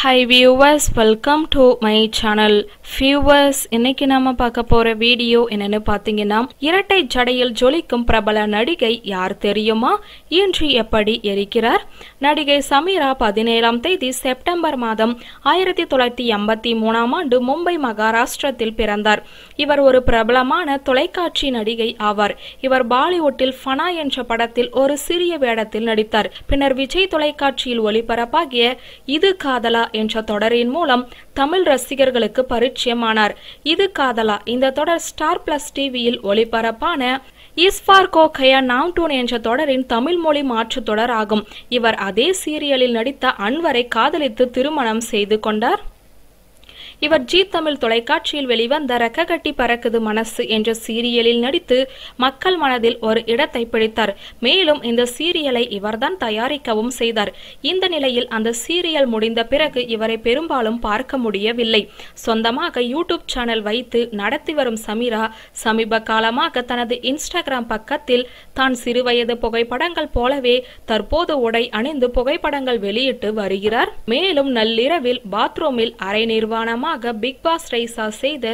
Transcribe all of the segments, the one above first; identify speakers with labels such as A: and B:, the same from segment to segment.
A: Hi viewers, welcome to my channel. ஃபியூவர்ஸ் இன்னைக்கு நாம பார்க்க போற வீடியோ என்னன்னு பார்த்தீங்கன்னா இரட்டை ஜடையில் ஜொலிக்கும் பிரபல நடிகை யார் தெரியுமா இன்று எப்படி எரிக்கிறார் நடிகை சமீரா பதினேழாம் தேதி செப்டம்பர் மாதம் ஆயிரத்தி தொள்ளாயிரத்தி எண்பத்தி மூணாம் ஆண்டு மும்பை மகாராஷ்டிரத்தில் பிறந்தார் இவர் ஒரு பிரபலமான தொலைக்காட்சி நடிகை ஆவார் இவர் பாலிவுட்டில் ஃபனா என்ற படத்தில் ஒரு சிறிய வேடத்தில் நடித்தார் பின்னர் விஜய் தொலைக்காட்சியில் ஒளிபரப்பாகிய இது காதலா என்ற தொடரின் மூலம் தமிழ் ரசிகர்களுக்கு பரிட்சை அலட்சியமானார் இது காதலா இந்த தொடர் ஸ்டார் பிளஸ் டிவியில் ஒளிபரப்பான இஸ்பார் கயா நாம் டூன் என்ற தொடரின் தமிழ் மொழி மாற்று தொடர் ஆகும் இவர் அதே சீரியலில் நடித்த அன்வரை காதலித்து திருமணம் செய்து கொண்டார் இவர் ஜி தமிழ் தொலைக்காட்சியில் வெளிவந்த ரக்க கட்டி பறக்குது மனசு என்ற சீரியலில் நடித்து மக்கள் மனதில் ஒரு இடத்தை பிடித்தார் மேலும் இந்த சீரியலை இவர்தான் தயாரிக்கவும் செய்தார் இந்த நிலையில் அந்த சீரியல் முடிந்த பிறகு இவரை பெரும்பாலும் பார்க்க முடியவில்லை சொந்தமாக யூடியூப் சேனல் வைத்து நடத்தி வரும் சமீரா சமீப காலமாக தனது இன்ஸ்டாகிராம் பக்கத்தில் தான் சிறுவயது புகைப்படங்கள் போலவே தற்போது உடை அணிந்து புகைப்படங்கள் வெளியிட்டு வருகிறார் மேலும் நள்ளிரவில் பாத்ரூமில் அரை நிர்வாணமாக மூலமாக பாஸ் ரைசா செய்த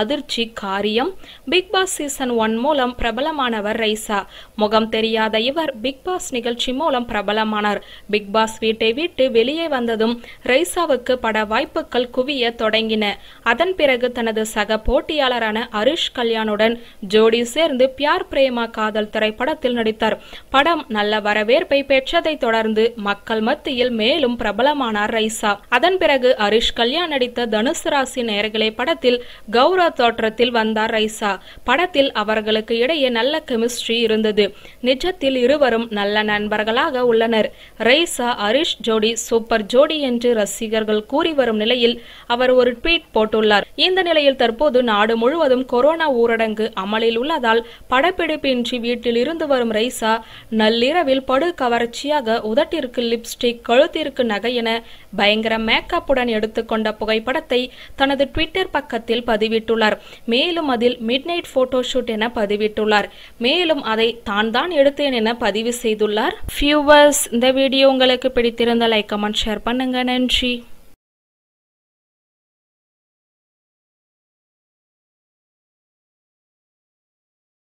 A: அதிர்ச்சி காரியம் பிக் பாஸ் சீசன் ஒன் மூலம் பிரபலமானவர் ரைசா முகம் தெரியாத இவர் பிக் பாஸ் நிகழ்ச்சி மூலம் பிரபலமானார் பிக் பாஸ் வீட்டை விட்டு வெளியே வந்ததும் ரைசாவுக்கு பட வாய்ப்புகள் குவிய தொடங்கின அதன் பிறகு தனது சக போட்டியாளரான அரிஷ் கல்யாணுடன் ஜோடி சேர்ந்து பியார் பிரேமா காதல் திரைப்படத்தில் நடித்தார் படம் நல்ல வரவேற்பை பெற்றதை தொடர்ந்து மக்கள் மத்தியில் மேலும் பிரபலமானார் ரைசா அதன் பிறகு அரிஷ் கல்யாண் நடித்த தனுஷ் மேச ராசி நேர்களே படத்தில் கௌரவ தோற்றத்தில் வந்தார் ரைசா படத்தில் அவர்களுக்கு இடையே நல்ல கெமிஸ்ட்ரி இருந்தது நிஜத்தில் இருவரும் நல்ல நண்பர்களாக உள்ளனர் ரைசா அரிஷ் ஜோடி சூப்பர் ஜோடி என்று ரசிகர்கள் கூறி வரும் நிலையில் அவர் ஒரு ட்வீட் போட்டுள்ளார் இந்த நிலையில் தற்போது நாடு முழுவதும் கொரோனா ஊரடங்கு அமலில் உள்ளதால் படப்பிடிப்பின்றி வீட்டில் இருந்து வரும் ரைசா நள்ளிரவில் படு கவர்ச்சியாக உதட்டிற்கு லிப்ஸ்டிக் கழுத்திற்கு நகை என பயங்கர மேக்கப்புடன் எடுத்துக்கொண்ட புகைப்படத்தை தனது ட்விட்டர் பக்கத்தில் பதிவிட்டுள்ளார் மேலும் அதில் மிட் போட்டோ போட்டோஷூட் என பதிவிட்டுள்ளார் மேலும் அதை தான் தான் எடுத்தேன் என பதிவு செய்துள்ளார் ஃபியூவர்ஸ் இந்த வீடியோ உங்களுக்கு பிடித்திருந்த லைக் கமெண்ட் ஷேர் பண்ணுங்க நன்றி